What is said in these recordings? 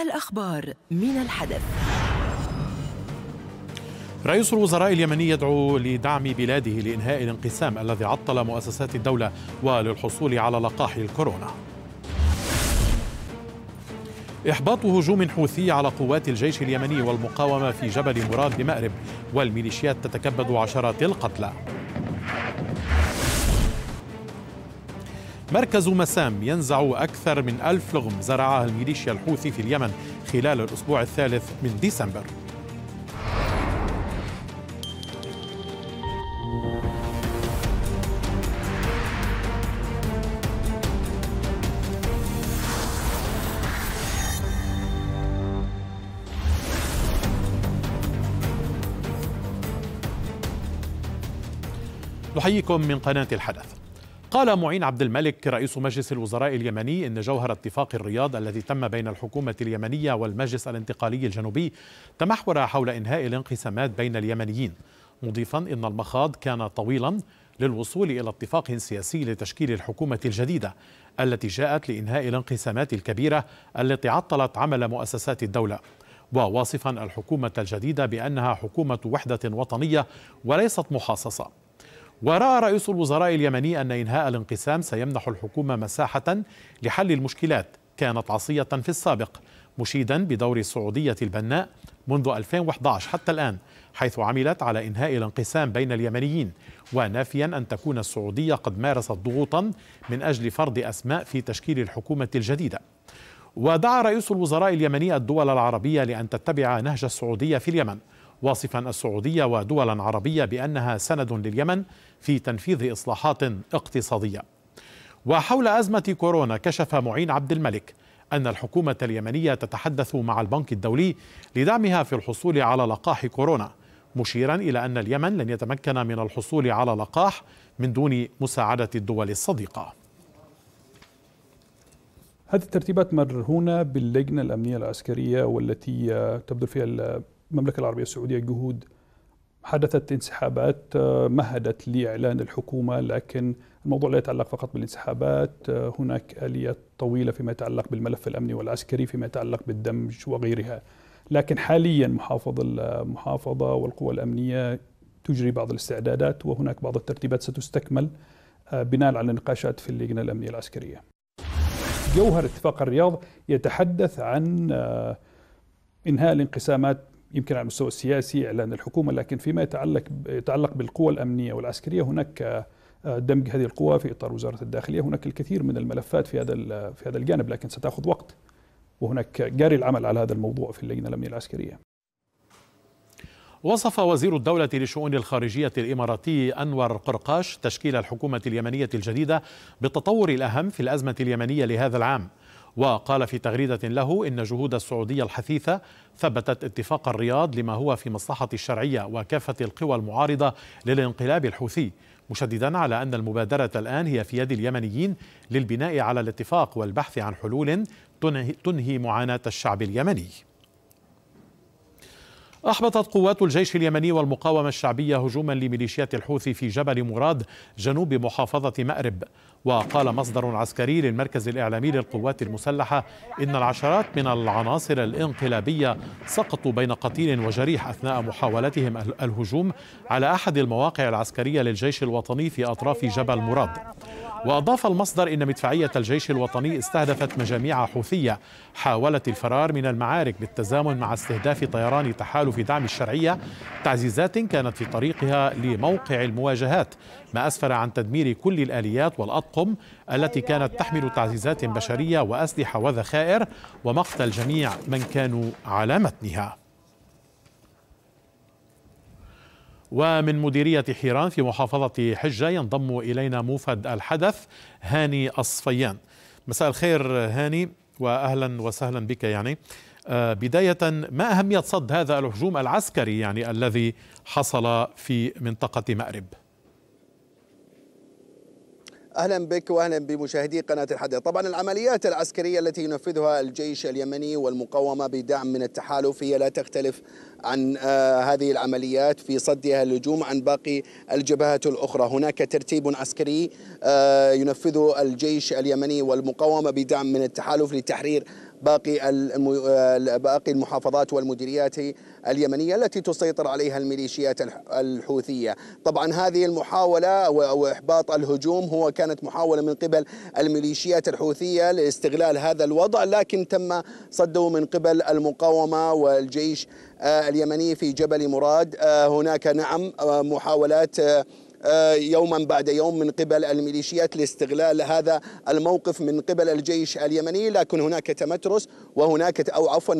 الأخبار من الحدث رئيس الوزراء اليمني يدعو لدعم بلاده لإنهاء الانقسام الذي عطل مؤسسات الدولة وللحصول على لقاح الكورونا إحباط هجوم حوثي على قوات الجيش اليمني والمقاومة في جبل مراد بمأرب والميليشيات تتكبد عشرات القتلى مركز مسام ينزع أكثر من ألف لغم زرعها الميليشيا الحوثي في اليمن خلال الأسبوع الثالث من ديسمبر نحييكم من قناة الحدث قال معين عبد الملك رئيس مجلس الوزراء اليمني ان جوهر اتفاق الرياض الذي تم بين الحكومه اليمنيه والمجلس الانتقالي الجنوبي تمحور حول انهاء الانقسامات بين اليمنيين مضيفا ان المخاض كان طويلا للوصول الى اتفاق سياسي لتشكيل الحكومه الجديده التي جاءت لانهاء الانقسامات الكبيره التي عطلت عمل مؤسسات الدوله وواصفا الحكومه الجديده بانها حكومه وحده وطنيه وليست محاصصه وراى رئيس الوزراء اليمني ان انهاء الانقسام سيمنح الحكومه مساحه لحل المشكلات كانت عصيه في السابق مشيدا بدور السعوديه البناء منذ 2011 حتى الان حيث عملت على انهاء الانقسام بين اليمنيين ونافيا ان تكون السعوديه قد مارست ضغوطا من اجل فرض اسماء في تشكيل الحكومه الجديده ودعا رئيس الوزراء اليمني الدول العربيه لان تتبع نهج السعوديه في اليمن واصفا السعودية ودولا عربية بأنها سند لليمن في تنفيذ إصلاحات اقتصادية وحول أزمة كورونا كشف معين عبد الملك أن الحكومة اليمنية تتحدث مع البنك الدولي لدعمها في الحصول على لقاح كورونا مشيرا إلى أن اليمن لن يتمكن من الحصول على لقاح من دون مساعدة الدول الصديقة هذه الترتيبات مرهونة باللجنة الأمنية العسكرية والتي تبذل فيها المملكة العربية السعودية جهود حدثت انسحابات آه، مهدت لإعلان الحكومة لكن الموضوع لا يتعلق فقط بالانسحابات آه، هناك آليات طويلة فيما يتعلق بالملف الأمني والعسكري فيما يتعلق بالدمج وغيرها لكن حاليا محافظ المحافظة والقوى الأمنية تجري بعض الاستعدادات وهناك بعض الترتيبات ستستكمل آه، بناء على النقاشات في اللجنة الأمنية العسكرية جوهر اتفاق الرياض يتحدث عن انهاء الانقسامات يمكن على المستوى السياسي اعلان الحكومه لكن فيما يتعلق يتعلق بالقوى الامنيه والعسكريه هناك آه، دمج هذه القوى في اطار وزاره الداخليه هناك الكثير من الملفات في هذا في هذا الجانب لكن ستاخذ وقت وهناك جاري العمل على هذا الموضوع في اللجنه الامنيه العسكريه وصف وزير الدولة لشؤون الخارجية الإماراتي أنور قرقاش تشكيل الحكومة اليمنية الجديدة بالتطور الأهم في الأزمة اليمنية لهذا العام وقال في تغريدة له إن جهود السعودية الحثيثة ثبتت اتفاق الرياض لما هو في مصلحة الشرعية وكافة القوى المعارضة للانقلاب الحوثي مشددا على أن المبادرة الآن هي في يد اليمنيين للبناء على الاتفاق والبحث عن حلول تنهي معاناة الشعب اليمني أحبطت قوات الجيش اليمني والمقاومة الشعبية هجوما لميليشيات الحوثي في جبل مراد جنوب محافظة مأرب وقال مصدر عسكري للمركز الإعلامي للقوات المسلحة إن العشرات من العناصر الإنقلابية سقطوا بين قتيل وجريح أثناء محاولتهم الهجوم على أحد المواقع العسكرية للجيش الوطني في أطراف جبل مراد وأضاف المصدر إن مدفعية الجيش الوطني استهدفت مجاميع حوثية حاولت الفرار من المعارك بالتزامن مع استهداف طيران تحالف دعم الشرعية تعزيزات كانت في طريقها لموقع المواجهات ما أسفر عن تدمير كل الآليات والأطقم التي كانت تحمل تعزيزات بشرية وأسلحة وذخائر ومقتل جميع من كانوا على متنها ومن مديرية حيران في محافظة حجة ينضم إلينا موفد الحدث هاني الصفيان مساء الخير هاني وأهلا وسهلا بك يعني آه، بداية ما أهمية صد هذا الهجوم العسكري يعني الذي حصل في منطقة مأرب أهلا بك وأهلا بمشاهدي قناة الحدث طبعا العمليات العسكرية التي ينفذها الجيش اليمني والمقاومة بدعم من التحالف هي لا تختلف عن آه، هذه العمليات في صدها اللجوم عن باقي الجبهات الأخرى هناك ترتيب عسكري آه، ينفذه الجيش اليمني والمقاومة بدعم من التحالف لتحرير باقي آه، باقي المحافظات والمديريات اليمنية التي تسيطر عليها الميليشيات الحوثية طبعا هذه المحاولة أو إحباط الهجوم هو كانت محاولة من قبل الميليشيات الحوثية لاستغلال هذا الوضع لكن تم صده من قبل المقاومة والجيش آه، اليمني في جبل مراد آه، هناك نعم آه، محاولات آه، يوما بعد يوم من قبل الميليشيات لاستغلال هذا الموقف من قبل الجيش اليمني لكن هناك تمترس وهناك او عفوا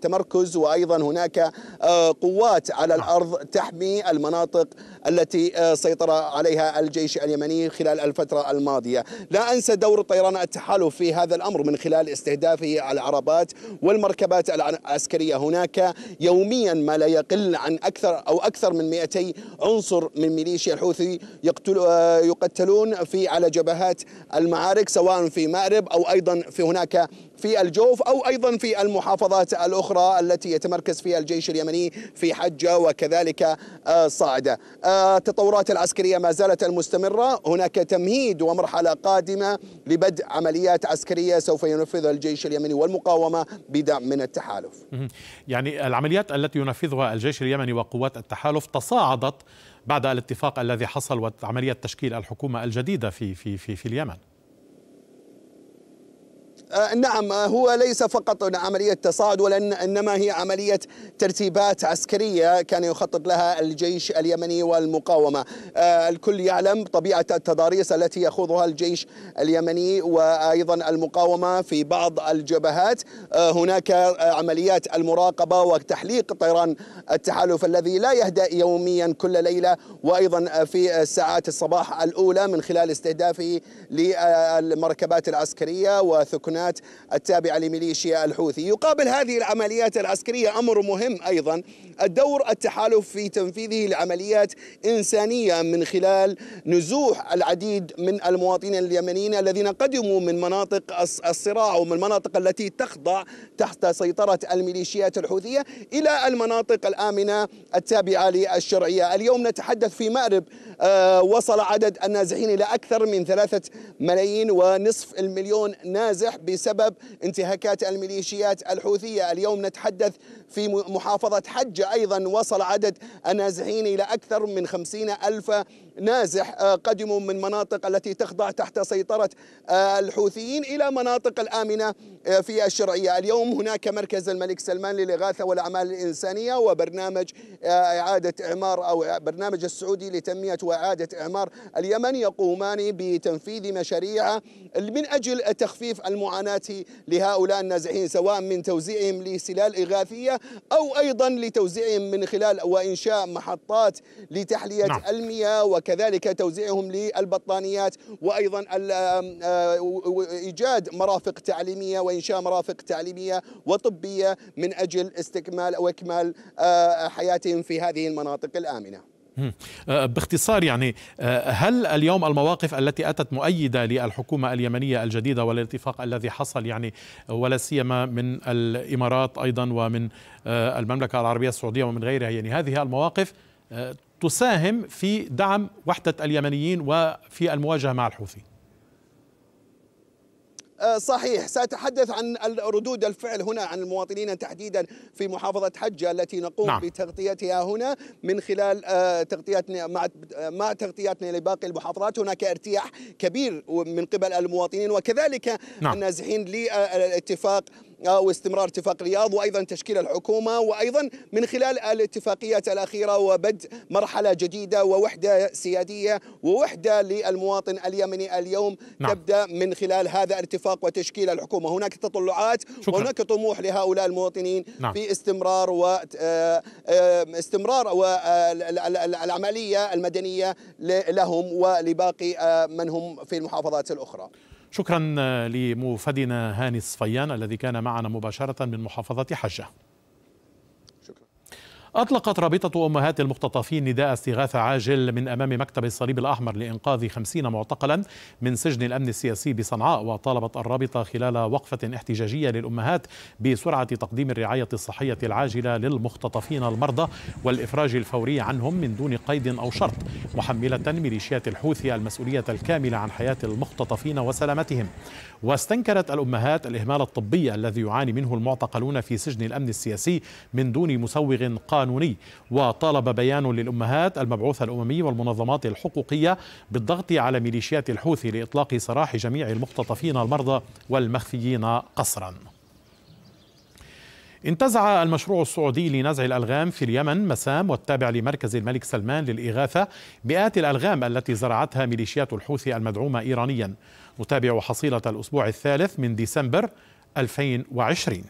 تمركز وايضا هناك آه، قوات على الارض تحمي المناطق التي آه، سيطر عليها الجيش اليمني خلال الفتره الماضيه، لا انسى دور طيران التحالف في هذا الامر من خلال استهدافه العربات والمركبات العسكريه، هناك يوميا ما لا يقل عن اكثر او اكثر من 200 عنصر من ميليشيا الحوثي الحوثي يقتل آه، يقتلون في على جبهات المعارك سواء في مأرب أو أيضا في هناك في الجوف أو أيضا في المحافظات الأخرى التي يتمركز فيها الجيش اليمني في حجة وكذلك آه، صعدة آه، التطورات العسكرية ما زالت المستمرة هناك تمهيد ومرحلة قادمة لبدء عمليات عسكرية سوف ينفذها الجيش اليمني والمقاومة بدعم من التحالف يعني العمليات التي ينفذها الجيش اليمني وقوات التحالف تصاعدت بعد الاتفاق الذي حصل وعملية تشكيل الحكومة الجديدة في في في, في اليمن آه، نعم آه، هو ليس فقط عملية تصاعد ولن إنما هي عملية ترتيبات عسكرية كان يخطط لها الجيش اليمني والمقاومة آه، الكل يعلم طبيعة التضاريس التي يخوضها الجيش اليمني وأيضا المقاومة في بعض الجبهات هناك عمليات المراقبة وتحليق طيران التحالف الذي لا يهدأ يوميا كل ليلة وأيضا في ساعات الصباح الأولى من خلال استهدافه للمركبات العسكرية وثكنات المكونات التابعة لميليشيا الحوثي يقابل هذه العمليات العسكرية أمر مهم أيضا الدور التحالف في تنفيذه لعمليات إنسانية من خلال نزوح العديد من المواطنين اليمنيين الذين قدموا من مناطق الصراع ومن المناطق التي تخضع تحت سيطرة الميليشيات الحوثية إلى المناطق الآمنة التابعة للشرعية اليوم نتحدث في مأرب آه، وصل عدد النازحين إلى أكثر من ثلاثة ملايين ونصف المليون نازح بسبب انتهاكات الميليشيات الحوثية اليوم نتحدث في محافظة حجة أيضا وصل عدد النازحين إلى أكثر من خمسين ألف نازح آه، قدموا من مناطق التي تخضع تحت سيطرة آه، الحوثيين إلى مناطق الآمنة آه، في الشرعية اليوم هناك مركز الملك سلمان للإغاثة والأعمال الإنسانية وبرنامج إعادة إعمار أو برنامج السعودي لتنمية وإعادة إعمار اليمن يقومان بتنفيذ مشاريع من أجل تخفيف المعاناة لهؤلاء النازحين سواء من توزيعهم لسلال إغاثية أو أيضا لتوزيعهم من خلال وإنشاء محطات لتحلية نعم. المياه وكذلك توزيعهم للبطانيات وأيضا آه، إيجاد مرافق تعليمية وإنشاء مرافق تعليمية وطبية من أجل استكمال أو إكمال آه، حياتهم في هذه المناطق الآمنة آه، باختصار يعني هل اليوم المواقف التي اتت مؤيده للحكومه اليمنيه الجديده والاتفاق الذي حصل يعني ولا سيما من الامارات ايضا ومن المملكه العربيه السعوديه ومن غيرها يعني هذه المواقف تساهم في دعم وحدة اليمنيين وفي المواجهة مع الحوثي أه، صحيح سأتحدث عن ردود الفعل هنا عن المواطنين تحديدا في محافظة حجة التي نقوم نعم. بتغطيتها هنا من خلال أه، تغطيتنا مع تغطياتنا تغطيتنا لباقي المحافظات هناك ارتياح كبير من قبل المواطنين وكذلك نعم. النازحين للاتفاق واستمرار اتفاق الرياض وايضا تشكيل الحكومه وايضا من خلال الاتفاقيات الاخيره وبدء مرحله جديده ووحده سياديه ووحده للمواطن اليمني اليوم نعم. تبدا من خلال هذا الاتفاق وتشكيل الحكومه، هناك تطلعات شكرا. وهناك طموح لهؤلاء المواطنين نعم. في استمرار و آه، آه، استمرار آه، العمليه المدنيه لهم ولباقي من هم في المحافظات الاخرى. شكرا آه، لموفدنا هاني الصفيان الذي كان معنا مباشرة من محافظة حجة أطلقت رابطة أمهات المختطفين نداء استغاثة عاجل من أمام مكتب الصليب الأحمر لإنقاذ خمسين معتقلا من سجن الأمن السياسي بصنعاء وطالبت الرابطة خلال وقفة احتجاجية للأمهات بسرعة تقديم الرعاية الصحية العاجلة للمختطفين المرضى والإفراج الفوري عنهم من دون قيد أو شرط محملة ميليشيات الحوثي المسؤولية الكاملة عن حياة المختطفين وسلامتهم واستنكرت الأمهات الإهمال الطبي الذي يعاني منه المعتقلون في سجن الأمن السياسي من دون مسوغ قال قانوني وطالب بيان للأمهات المبعوث الأممي والمنظمات الحقوقية بالضغط على ميليشيات الحوثي لإطلاق سراح جميع المختطفين المرضى والمخفيين قسراً انتزع المشروع السعودي لنزع الألغام في اليمن مسام والتابع لمركز الملك سلمان للإغاثة مئات الألغام التي زرعتها ميليشيات الحوثي المدعومة إيرانيا نتابع حصيلة الأسبوع الثالث من ديسمبر 2020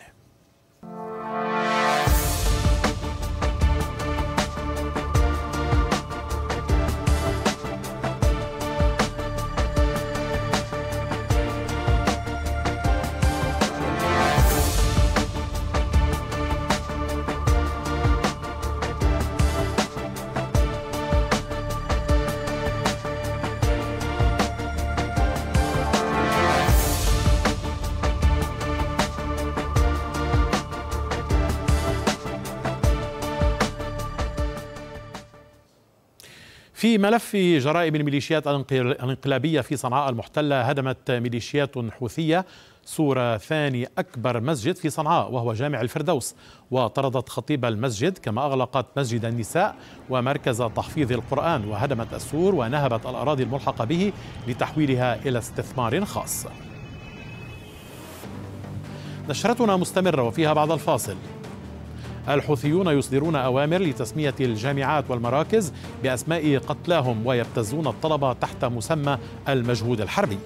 في ملف جرائم الميليشيات الانقلابية في صنعاء المحتلة هدمت ميليشيات حوثية صورة ثاني أكبر مسجد في صنعاء وهو جامع الفردوس وطردت خطيب المسجد كما أغلقت مسجد النساء ومركز تحفيظ القرآن وهدمت السور ونهبت الأراضي الملحقة به لتحويلها إلى استثمار خاص نشرتنا مستمرة وفيها بعض الفاصل الحوثيون يصدرون أوامر لتسمية الجامعات والمراكز بأسماء قتلاهم ويبتزون الطلبة تحت مسمى المجهود الحربي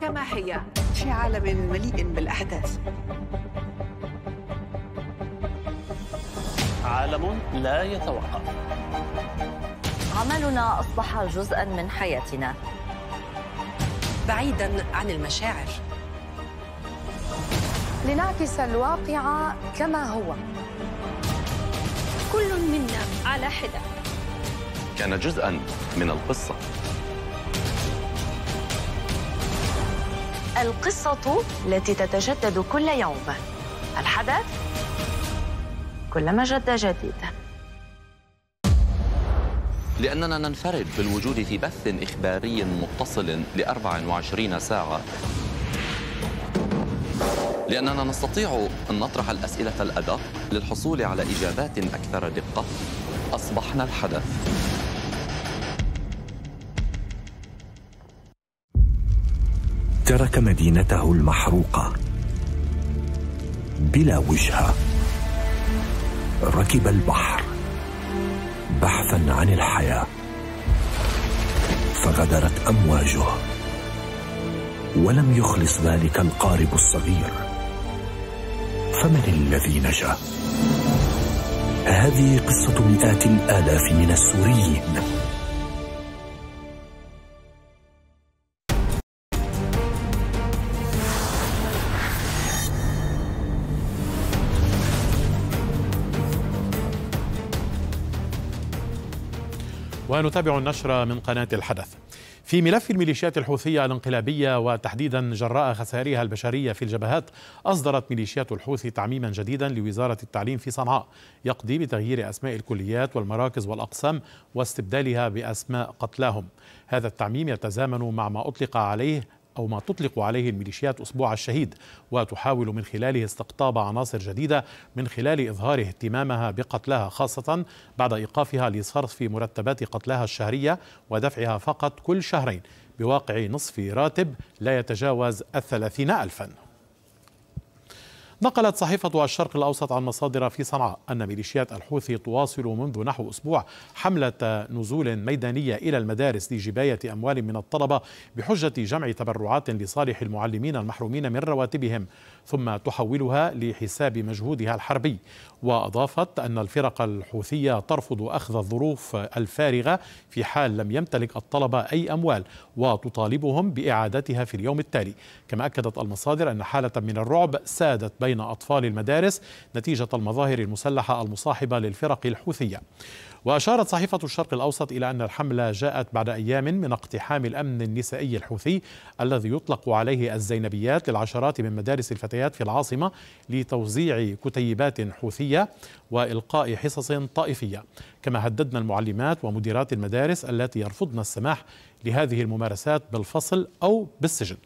كما هي في عالم مليء بالأحداث عالم لا يتوقف عملنا أصبح جزءا من حياتنا بعيدا عن المشاعر لنعكس الواقع كما هو كل منا على حدة كان جزءا من القصه القصة التي تتجدد كل يوم الحدث كلما جد جديد لأننا ننفرد بالوجود في بث إخباري متصل ل 24 ساعة لأننا نستطيع أن نطرح الأسئلة الأدق للحصول على إجابات أكثر دقة أصبحنا الحدث ترك مدينته المحروقه بلا وجهه ركب البحر بحثا عن الحياه فغدرت امواجه ولم يخلص ذلك القارب الصغير فمن الذي نجا هذه قصه مئات الالاف من السوريين ونتابع النشرة من قناة الحدث في ملف الميليشيات الحوثية الانقلابية وتحديدا جراء خسائرها البشرية في الجبهات أصدرت ميليشيات الحوثي تعميما جديدا لوزارة التعليم في صنعاء يقضي بتغيير أسماء الكليات والمراكز والأقسام واستبدالها بأسماء قتلاهم هذا التعميم يتزامن مع ما أطلق عليه أو ما تطلق عليه الميليشيات أسبوع الشهيد وتحاول من خلاله استقطاب عناصر جديدة من خلال إظهار اهتمامها بقتلاها خاصة بعد إيقافها لصرف مرتبات قتلاها الشهرية ودفعها فقط كل شهرين بواقع نصف راتب لا يتجاوز الثلاثين ألفاً نقلت صحيفة الشرق الأوسط عن مصادر في صنعاء أن ميليشيات الحوثي تواصل منذ نحو أسبوع حملة نزول ميدانية إلى المدارس لجباية أموال من الطلبة بحجة جمع تبرعات لصالح المعلمين المحرومين من رواتبهم ثم تحولها لحساب مجهودها الحربي وأضافت أن الفرق الحوثية ترفض أخذ الظروف الفارغة في حال لم يمتلك الطلبة أي أموال وتطالبهم بإعادتها في اليوم التالي كما أكدت المصادر أن حالة من الرعب سادت بين بين أطفال المدارس نتيجة المظاهر المسلحة المصاحبة للفرق الحوثية وأشارت صحيفة الشرق الأوسط إلى أن الحملة جاءت بعد أيام من اقتحام الأمن النسائي الحوثي الذي يطلق عليه الزينبيات للعشرات من مدارس الفتيات في العاصمة لتوزيع كتيبات حوثية وإلقاء حصص طائفية كما هددنا المعلمات ومديرات المدارس التي يرفضن السماح لهذه الممارسات بالفصل أو بالسجن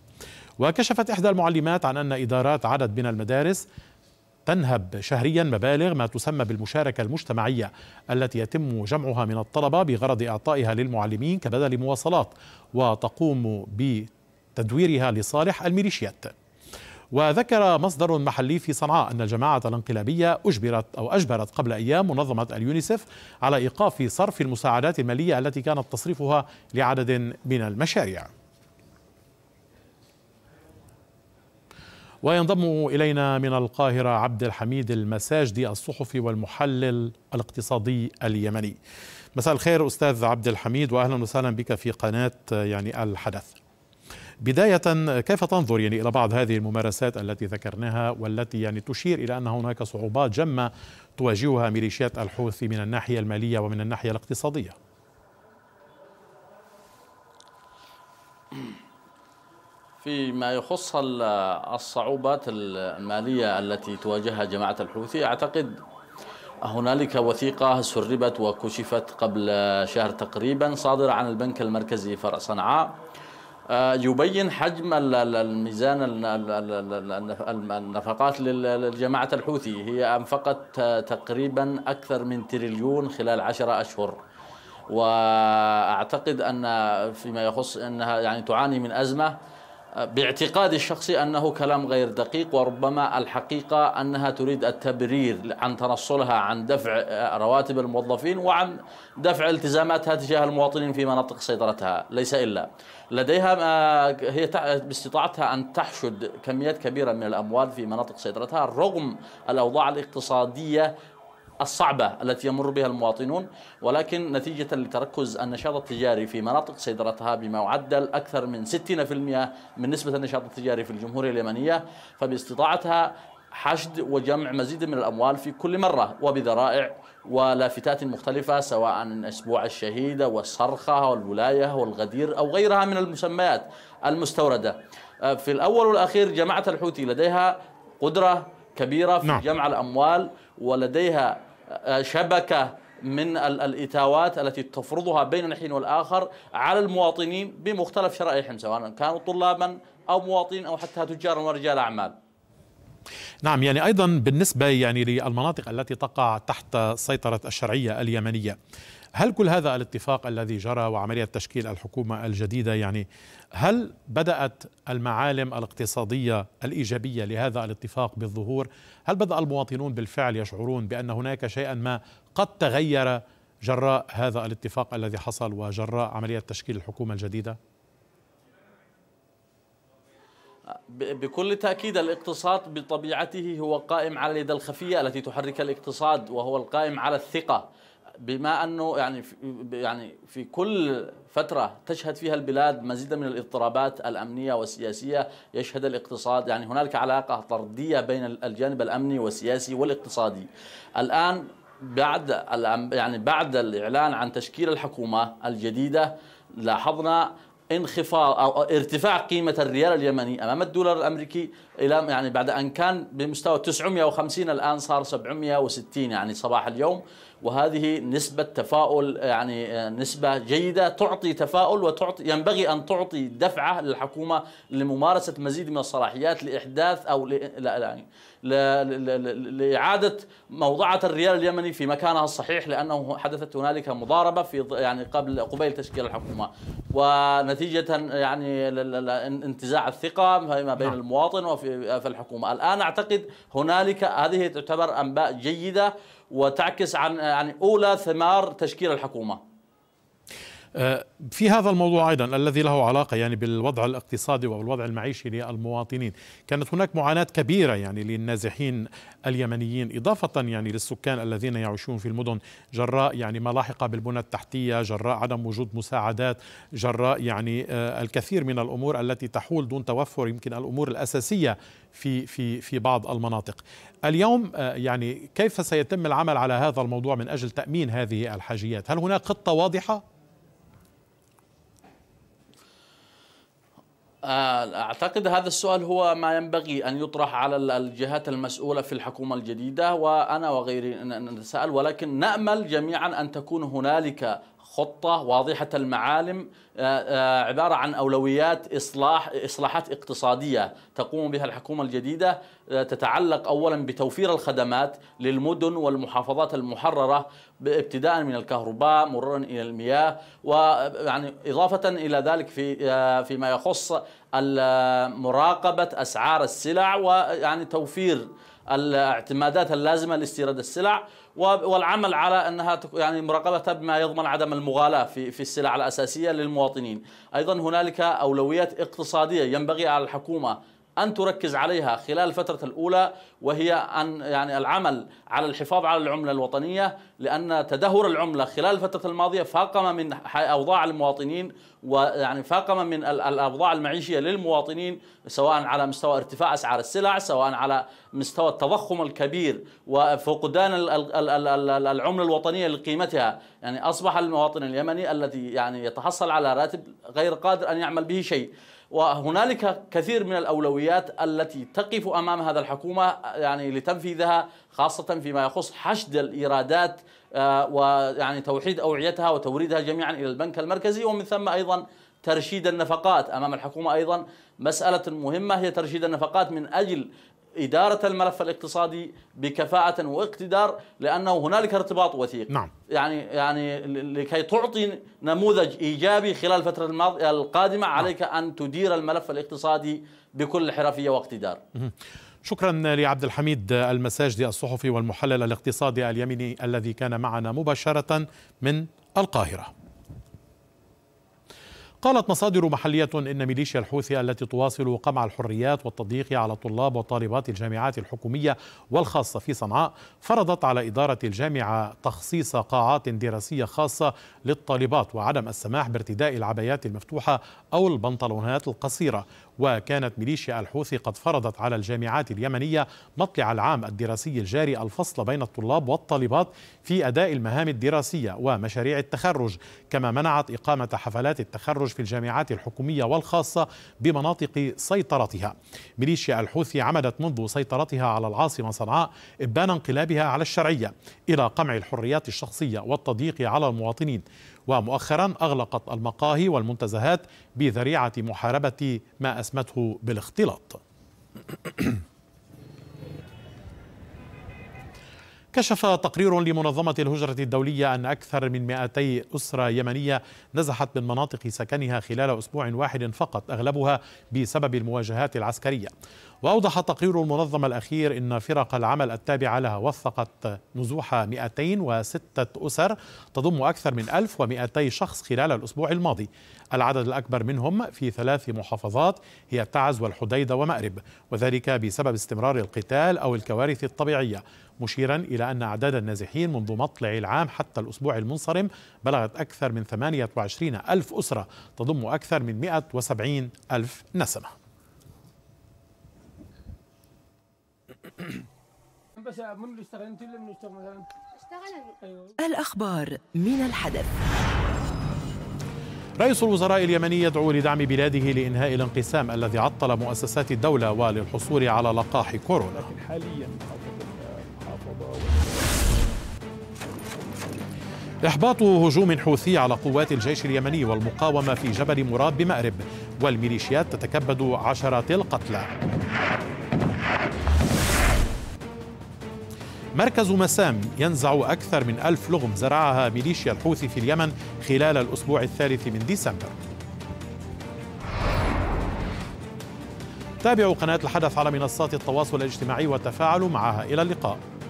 وكشفت إحدى المعلمات عن أن إدارات عدد من المدارس تنهب شهريا مبالغ ما تسمى بالمشاركة المجتمعية التي يتم جمعها من الطلبة بغرض إعطائها للمعلمين كبدل مواصلات وتقوم بتدويرها لصالح الميليشيات وذكر مصدر محلي في صنعاء أن الجماعة الانقلابية أجبرت أو أجبرت قبل أيام منظمة اليونيسف على إيقاف صرف المساعدات المالية التي كانت تصرفها لعدد من المشاريع وينضم إلينا من القاهرة عبد الحميد المساجدي الصحفي والمحلل الاقتصادي اليمني مساء الخير أستاذ عبد الحميد وأهلا وسهلا بك في قناة يعني الحدث بداية كيف تنظر يعني إلى بعض هذه الممارسات التي ذكرناها والتي يعني تشير إلى أن هناك صعوبات جمة تواجهها ميليشيات الحوثي من الناحية المالية ومن الناحية الاقتصادية فيما يخص الصعوبات المالية التي تواجهها جماعة الحوثي أعتقد هنالك وثيقة سربت وكشفت قبل شهر تقريبا صادرة عن البنك المركزي فرع صنعاء آه، يبين حجم الميزان النفقات لجماعة الحوثي هي أنفقت آه، تقريبا أكثر من تريليون خلال عشرة أشهر وأعتقد أن فيما يخص أنها يعني تعاني من أزمة باعتقادي الشخصي أنه كلام غير دقيق وربما الحقيقة أنها تريد التبرير عن تنصلها عن دفع آه، رواتب الموظفين وعن دفع التزاماتها تجاه المواطنين في مناطق سيطرتها ليس إلا لديها آه، هي باستطاعتها أن تحشد كميات كبيرة من الأموال في مناطق سيطرتها رغم الأوضاع الاقتصادية الصعبة التي يمر بها المواطنون ولكن نتيجة لتركز النشاط التجاري في مناطق سيطرتها بمعدل أكثر من 60% من نسبة النشاط التجاري في الجمهورية اليمنية فباستطاعتها حشد وجمع مزيد من الأموال في كل مرة وبذرائع ولافتات مختلفة سواء أسبوع الشهيدة والصرخة والولاية والغدير أو غيرها من المسميات المستوردة آه، في الأول والأخير جماعة الحوثي لديها قدرة كبيرة في نعم. جمع الأموال ولديها آه، شبكه من الاتاوات التي تفرضها بين الحين والاخر على المواطنين بمختلف شرائحهم سواء كانوا طلابا او مواطنين او حتى تجارا ورجال اعمال. نعم يعني ايضا بالنسبه يعني للمناطق التي تقع تحت سيطره الشرعيه اليمنيه هل كل هذا الاتفاق الذي جرى وعملية تشكيل الحكومة الجديدة يعني هل بدأت المعالم الاقتصادية الإيجابية لهذا الاتفاق بالظهور هل بدأ المواطنون بالفعل يشعرون بأن هناك شيئا ما قد تغير جراء هذا الاتفاق الذي حصل وجراء عملية تشكيل الحكومة الجديدة؟ بكل تأكيد الاقتصاد بطبيعته هو قائم على اليد الخفية التي تحرك الاقتصاد وهو القائم على الثقة بما انه يعني في يعني في كل فتره تشهد فيها البلاد مزيدا من الاضطرابات الامنيه والسياسيه يشهد الاقتصاد يعني هنالك علاقه طرديه بين الجانب الامني والسياسي والاقتصادي الان بعد يعني بعد الاعلان عن تشكيل الحكومه الجديده لاحظنا انخفاض او ارتفاع قيمه الريال اليمني امام الدولار الامريكي الى يعني بعد ان كان بمستوى 950 الان صار 760 يعني صباح اليوم وهذه نسبة تفاؤل يعني آه، نسبة جيدة تعطي تفاؤل وتعطي ينبغي أن تعطي دفعة للحكومة لممارسة مزيد من الصلاحيات لإحداث أو لا يعني، لإعادة موضعة الريال اليمني في مكانها الصحيح لأنه حدثت هنالك مضاربة في يعني قبل قبيل تشكيل الحكومة ونتيجة يعني انتزاع الثقة ما بين نعم. المواطن وفي في في الحكومه، الان اعتقد هنالك هذه تعتبر انباء جيده وتعكس عن عن اولى ثمار تشكيل الحكومه. آه، في هذا الموضوع ايضا الذي له علاقه يعني بالوضع الاقتصادي والوضع المعيشي للمواطنين، كانت هناك معاناه كبيره يعني للنازحين اليمنيين اضافه يعني للسكان الذين يعيشون في المدن جراء يعني ما لاحق بالبنى التحتيه، جراء عدم وجود مساعدات، جراء يعني آه، الكثير من الامور التي تحول دون توفر يمكن الامور الاساسيه في في في بعض المناطق. اليوم آه، يعني كيف سيتم العمل على هذا الموضوع من اجل تامين هذه الحاجيات؟ هل هناك خطه واضحه؟ آه، أعتقد هذا السؤال هو ما ينبغي أن يطرح على الجهات المسؤولة في الحكومة الجديدة وأنا وغيري نتساءل ولكن نأمل جميعا أن تكون هنالك خطة واضحة المعالم آه، آه، عبارة عن أولويات إصلاح إصلاحات اقتصادية تقوم بها الحكومة الجديدة آه، تتعلق أولا بتوفير الخدمات للمدن والمحافظات المحررة ابتداء من الكهرباء مرورا إلى المياه ويعني إضافة إلى ذلك في فيما يخص مراقبة أسعار السلع ويعني توفير الاعتمادات اللازمه لاستيراد السلع والعمل على انها يعني مراقبتها بما يضمن عدم المغالاه في في السلع الاساسيه للمواطنين، ايضا هنالك اولويات اقتصاديه ينبغي على الحكومه أن تركز عليها خلال الفترة الأولى وهي أن يعني العمل على الحفاظ على العملة الوطنية لأن تدهور العملة خلال الفترة الماضية فاقم من أوضاع المواطنين ويعني فاقم من الأوضاع المعيشية للمواطنين سواء على مستوى ارتفاع أسعار السلع سواء على مستوى التضخم الكبير وفقدان العملة الوطنية لقيمتها يعني أصبح المواطن اليمني الذي يعني يتحصل على راتب غير قادر أن يعمل به شيء وهنالك كثير من الأولويات التي تقف أمام هذا الحكومة يعني لتنفيذها خاصة فيما يخص حشد الإيرادات آه، ويعني توحيد أوعيتها وتوريدها جميعا إلى البنك المركزي ومن ثم أيضا ترشيد النفقات أمام الحكومة أيضا مسألة مهمة هي ترشيد النفقات من أجل إدارة الملف الاقتصادي بكفاءة واقتدار لأنه هنالك ارتباط وثيق نعم. يعني يعني لكي تعطي نموذج إيجابي خلال الفترة القادمة نعم. عليك أن تدير الملف الاقتصادي بكل حرفية واقتدار شكرا لعبد الحميد آه، المساجدي الصحفي والمحلل الاقتصادي اليميني الذي كان معنا مباشرة من القاهرة قالت مصادر محلية إن ميليشيا الحوثي التي تواصل قمع الحريات والتضييق على طلاب وطالبات الجامعات الحكومية والخاصة في صنعاء فرضت على إدارة الجامعة تخصيص قاعات دراسية خاصة للطالبات وعدم السماح بارتداء العبايات المفتوحة أو البنطلونات القصيرة وكانت ميليشيا الحوثي قد فرضت على الجامعات اليمنية مطلع العام الدراسي الجاري الفصل بين الطلاب والطالبات في أداء المهام الدراسية ومشاريع التخرج كما منعت إقامة حفلات التخرج في الجامعات الحكومية والخاصة بمناطق سيطرتها ميليشيا الحوثي عمدت منذ سيطرتها على العاصمة صنعاء إبان انقلابها على الشرعية إلى قمع الحريات الشخصية والتضييق على المواطنين ومؤخرا أغلقت المقاهي والمنتزهات بذريعة محاربة ما أسمته بالاختلاط كشف تقرير لمنظمة الهجرة الدولية أن أكثر من 200 أسرة يمنية نزحت من مناطق سكنها خلال أسبوع واحد فقط أغلبها بسبب المواجهات العسكرية وأوضح تقرير المنظمة الأخير أن فرق العمل التابعة لها وثقت نزوح 206 أسر تضم أكثر من 1200 شخص خلال الأسبوع الماضي العدد الأكبر منهم في ثلاث محافظات هي تعز والحديدة ومأرب وذلك بسبب استمرار القتال أو الكوارث الطبيعية مشيرا إلى أن أعداد النازحين منذ مطلع العام حتى الأسبوع المنصرم بلغت أكثر من 28 ألف أسرة تضم أكثر من 170 ألف نسمة بس من اللي اشتغل انت اللي اشتغل مثلا؟ اشتغل أيوه. الاخبار من الحدث رئيس الوزراء اليمني يدعو لدعم بلاده لإنهاء الانقسام الذي عطل مؤسسات الدولة وللحصول على لقاح كورونا إحباط هجوم حوثي على قوات الجيش اليمني والمقاومة في جبل مراد بمأرب والميليشيات تتكبد عشرات القتلى مركز مسام ينزع أكثر من ألف لغم زرعها ميليشيا الحوثي في اليمن خلال الأسبوع الثالث من ديسمبر تابعوا قناة الحدث على منصات التواصل الاجتماعي وتفاعلوا معها إلى اللقاء